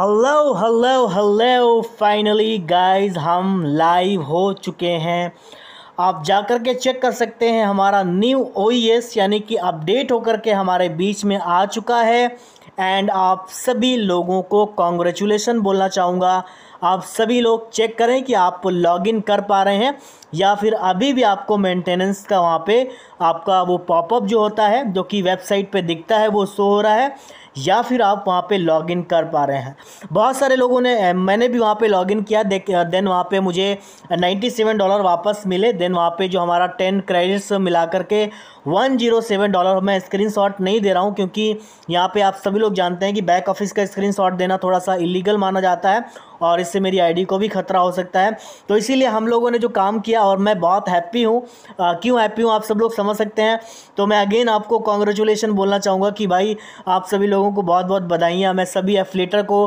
hello hello hello finally guys हम live हो चुके हैं आप जा कर के चेक कर सकते हैं हमारा न्यू ओ e यानी कि अपडेट होकर के हमारे बीच में आ चुका है एंड आप सभी लोगों को कॉन्ग्रेचुलेसन बोलना चाहूँगा आप सभी लोग चेक करें कि आप लॉगिन कर पा रहे हैं या फिर अभी भी आपको मेंटेनेंस का वहाँ पे आपका वो पॉपअप जो होता है जो कि वेबसाइट पे दिखता है वो शो हो रहा है या फिर आप वहाँ पे लॉगिन कर पा रहे हैं बहुत सारे लोगों ने मैंने भी वहाँ पे लॉगिन किया देख देन वहाँ पे मुझे 97 डॉलर वापस मिले देन वहाँ पे जो हमारा 10 क्रेडिट्स मिला करके 107 डॉलर मैं स्क्रीनशॉट नहीं दे रहा हूँ क्योंकि यहाँ पे आप सभी लोग जानते हैं कि बैक ऑफिस का स्क्रीनशॉट देना थोड़ा सा इलीगल माना जाता है और इससे मेरी आईडी को भी खतरा हो सकता है तो इसीलिए हम लोगों ने जो काम किया और मैं बहुत हैप्पी हूँ क्यों हैप्पी हूँ आप सब लोग समझ सकते हैं तो मैं अगेन आपको कॉन्ग्रेचुलेसन बोलना चाहूँगा कि भाई आप सभी लोगों को बहुत बहुत बधाइयाँ मैं सभी एफलेटर को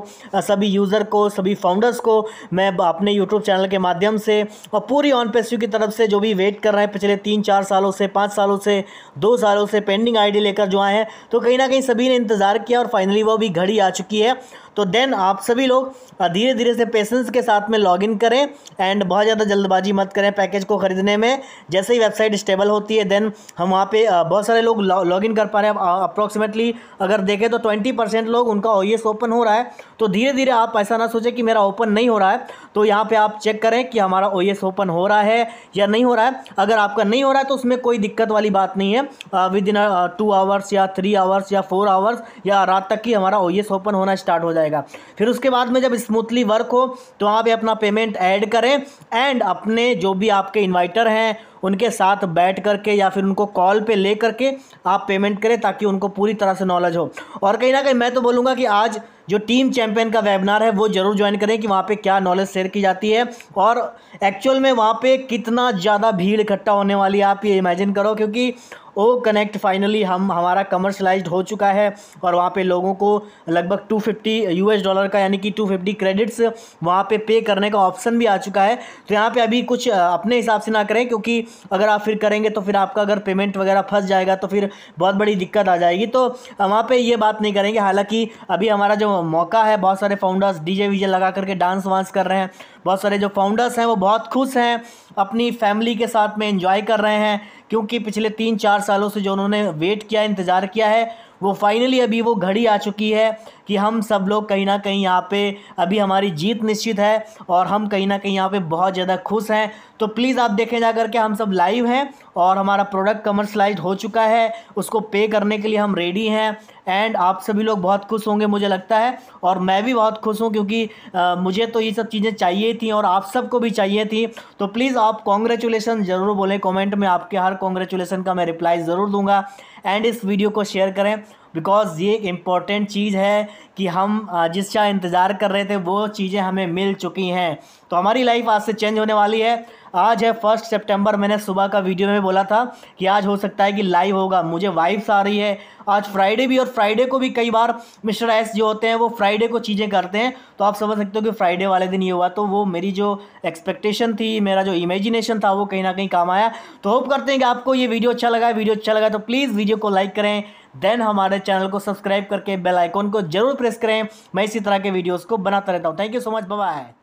सभी यूज़र को सभी फाउंडर्स को मैं अपने यूट्यूब चैनल के माध्यम से और पूरी ऑन पेस्यू की तरफ से जो भी वेट कर रहे हैं पिछले तीन चार सालों से पाँच सालों से दो सालों से पेंडिंग आई लेकर जो आए हैं तो कहीं ना कहीं सभी ने इंतज़ार किया और फाइनली वो भी घड़ी आ चुकी है तो देन आप सभी लोग धीरे धीरे से पेशेंस के साथ में लॉगिन करें एंड बहुत ज़्यादा जल्दबाजी मत करें पैकेज को ख़रीदने में जैसे ही वेबसाइट स्टेबल होती है देन हम वहाँ पे बहुत सारे लोग लॉग इन कर पा रहे हैं अप्रॉक्सीमेटली अगर देखें तो ट्वेंटी परसेंट लोग उनका ओ ओपन हो रहा है तो धीरे धीरे आप ऐसा ना सोचें कि मेरा ओपन नहीं हो रहा है तो यहाँ पर आप चेक करें कि हमारा ओ ओपन हो रहा है या नहीं हो रहा है अगर आपका नहीं हो रहा है तो उसमें कोई दिक्कत वाली बात नहीं है विद इन टू आवर्स या थ्री आवर्स या फोर आवर्स या रात तक ही हमारा ओ ओपन होना स्टार्ट हो जाए जाएगा फिर उसके बाद में जब स्मूथली वर्क हो तो वहाँ पर अपना पेमेंट ऐड करें एंड अपने जो भी आपके इन्वाइटर हैं उनके साथ बैठ करके या फिर उनको कॉल पे ले करके आप पेमेंट करें ताकि उनको पूरी तरह से नॉलेज हो और कहीं ना कहीं मैं तो बोलूँगा कि आज जो टीम चैंपियन का वेबिनार है वो ज़रूर ज्वाइन करें कि वहाँ पे क्या नॉलेज शेयर की जाती है और एक्चुअल में वहाँ पे कितना ज़्यादा भीड़ इकट्ठा होने वाली है आप ये इमेजिन करो क्योंकि ओ कनेक्ट फाइनली हम हमारा कमर्शलाइज्ड हो चुका है और वहाँ पे लोगों को लगभग 250 यूएस डॉलर का यानी कि 250 क्रेडिट्स वहाँ पे पे करने का ऑप्शन भी आ चुका है तो यहाँ पे अभी कुछ अपने हिसाब से ना करें क्योंकि अगर आप फिर करेंगे तो फिर आपका अगर पेमेंट वगैरह फंस जाएगा तो फिर बहुत बड़ी दिक्कत आ जाएगी तो वहाँ पर ये बात नहीं करेंगे हालाँकि अभी हमारा जो मौका है बहुत सारे फाउंडर्स डीजे वीजे लगा करके डांस वांस कर रहे हैं बहुत सारे जो फाउंडर्स हैं वो बहुत खुश हैं अपनी फैमिली के साथ में इन्जॉय कर रहे हैं क्योंकि पिछले तीन चार सालों से जो उन्होंने वेट किया इंतज़ार किया है वो फाइनली अभी वो घड़ी आ चुकी है कि हम सब लोग कहीं ना कहीं यहाँ पे अभी हमारी जीत निश्चित है और हम कहीं ना कहीं यहाँ पे बहुत ज़्यादा खुश हैं तो प्लीज़ आप देखें जा करके हम सब लाइव हैं और हमारा प्रोडक्ट कमर्शलाइज हो चुका है उसको पे करने के लिए हम रेडी हैं एंड आप सभी लोग बहुत खुश होंगे मुझे लगता है और मैं भी बहुत खुश हूँ क्योंकि आ, मुझे तो ये सब चीज़ें चाहिए थी और आप सबको भी चाहिए थी तो प्लीज़ आप कॉन्ग्रेचुलेसन ज़रूर बोलें कमेंट में आपके हर कॉन्ग्रेचुलेसन का मैं रिप्लाई ज़रूर दूंगा एंड इस वीडियो को शेयर करें बिकॉज़ ये एक इम्पॉर्टेंट चीज़ है कि हम जिसका इंतज़ार कर रहे थे वो चीज़ें हमें मिल चुकी हैं तो हमारी लाइफ आज से चेंज होने वाली है आज है फर्स्ट सितंबर मैंने सुबह का वीडियो में बोला था कि आज हो सकता है कि लाइव होगा मुझे वाइफ्स आ रही है आज फ्राइडे भी और फ्राइडे को भी कई बार मिस्टर एस जो होते हैं वो फ्राइडे को चीज़ें करते हैं तो आप समझ सकते हो कि फ्राइडे वाले दिन ये हुआ तो वो मेरी जो एक्सपेक्टेशन थी मेरा जो इमेजिनेशन था वो कहीं ना कहीं काम आया तो होप करते हैं कि आपको ये वीडियो अच्छा लगा वीडियो अच्छा लगा तो प्लीज़ वीडियो को लाइक करें देन हमारे चैनल को सब्सक्राइब करके बेल आइकॉन को जरूर प्रेस करें मैं इसी तरह के वीडियोज़ को बनाता रहता हूँ thank you so much bye